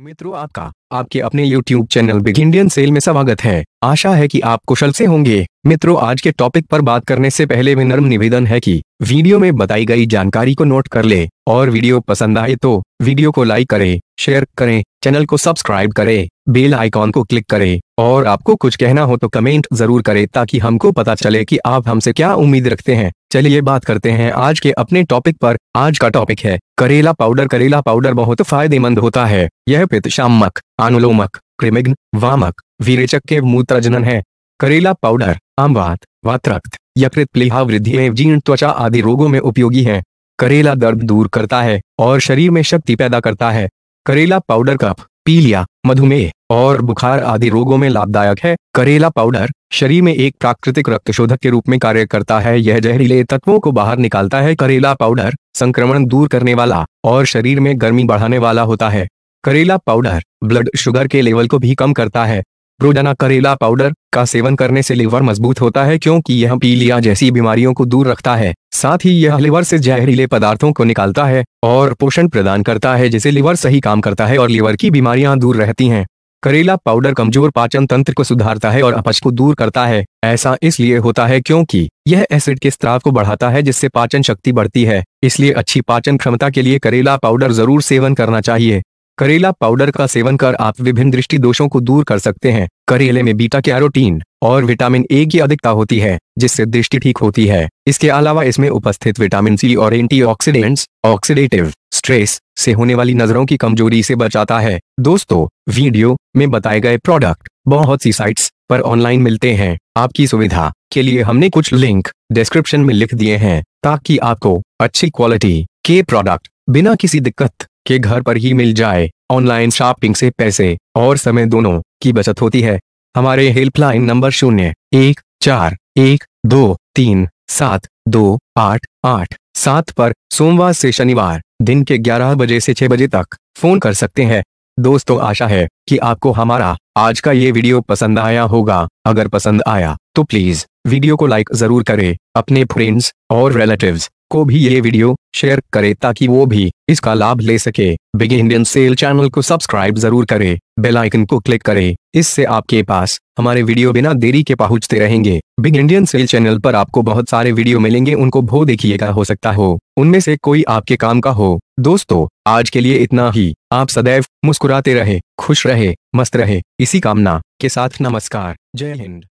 मित्रों आपका आपके अपने YouTube channel big Indian sale में स्वागत है आशा है कि आप कुशल से होंगे मित्रों आज के टॉपिक पर बात करने से पहले नर्म निवेदन है कि वीडियो में बताई गई जानकारी को नोट कर ले और वीडियो पसंद आए तो वीडियो को लाइक करें शेयर करें चैनल को सब्सक्राइब करें बेल आइकॉन को क्लिक करे और आपको कुछ कहना हो तो कमेंट जरूर करे ताकि हमको पता चले की आप हमसे क्या उम्मीद रखते हैं चलिए बात करते हैं आज के अपने टॉपिक पर आज का टॉपिक है करेला पाउडर करेला पाउडर बहुत फायदेमंद होता है यह शामक अनुलोमक क्रिमिग्न वामक विरेचक के मूत्रजनन है करेला पाउडर आमवात वातरक्त यकृत प्लीहा वृद्धि में जीर्ण त्वचा आदि रोगों में उपयोगी है करेला दर्द दूर करता है और शरीर में शक्ति पैदा करता है करेला पाउडर कफ पीलिया मधुमेह और बुखार आदि रोगों में लाभदायक है करेला पाउडर शरीर में एक प्राकृतिक रक्त शोधक के रूप में कार्य करता है यह जहरीले तत्वों को बाहर निकालता है करेला पाउडर संक्रमण दूर करने वाला और शरीर में गर्मी बढ़ाने वाला होता है करेला पाउडर ब्लड शुगर के लेवल को भी कम करता है रोजाना करेला पाउडर का सेवन करने से लीवर मजबूत होता है क्योंकि यह पीलिया जैसी बीमारियों को दूर रखता है साथ ही यह लीवर से जहरीले पदार्थों को निकालता है और पोषण प्रदान करता है जिसे लीवर सही काम करता है और लीवर की बीमारियां दूर रहती हैं करेला पाउडर कमजोर पाचन तंत्र को सुधारता है और अपच को दूर करता है ऐसा इसलिए होता है क्योंकि यह एसिड के स्त्राव को बढ़ाता है जिससे पाचन शक्ति बढ़ती है इसलिए अच्छी पाचन क्षमता के लिए करेला पाउडर जरूर सेवन करना चाहिए करेला पाउडर का सेवन कर आप विभिन्न दृष्टि दोषों को दूर कर सकते हैं करेले में बीटा कैरोटीन और विटामिन ए की अधिकता होती है जिससे दृष्टि ठीक होती है इसके अलावा इसमें उपस्थित विटामिन सी और एंटीऑक्सीडेंट्स, ऑक्सीडेटिव स्ट्रेस से होने वाली नजरों की कमजोरी से बचाता है दोस्तों वीडियो में बताए गए प्रोडक्ट बहुत सी साइट्स पर ऑनलाइन मिलते हैं आपकी सुविधा के लिए हमने कुछ लिंक डिस्क्रिप्शन में लिख दिए हैं ताकि आपको अच्छी क्वालिटी के प्रोडक्ट बिना किसी दिक्कत के घर पर ही मिल जाए ऑनलाइन शॉपिंग से पैसे और समय दोनों की बचत होती है हमारे हेल्पलाइन नंबर शून्य एक चार एक दो तीन सात दो आठ आठ सात पर सोमवार से शनिवार दिन के 11 बजे से 6 बजे तक फोन कर सकते हैं दोस्तों आशा है कि आपको हमारा आज का ये वीडियो पसंद आया होगा अगर पसंद आया तो प्लीज वीडियो को लाइक जरूर करें अपने फ्रेंड्स और रिलेटिव्स को भी ये वीडियो शेयर करें ताकि वो भी इसका लाभ ले सके बिग इंडियन सेल चैनल को सब्सक्राइब जरूर करें बेल आइकन को क्लिक करें इससे आपके पास हमारे वीडियो बिना देरी के पहुंचते रहेंगे बिग इंडियन सेल चैनल पर आपको बहुत सारे वीडियो मिलेंगे उनको भो देखिएगा हो सकता हो उनमें से कोई आपके काम का हो दोस्तों आज के लिए इतना ही आप सदैव मुस्कुराते रहे खुश रहे मस्त रहे इसी कामना के साथ नमस्कार जय हिंद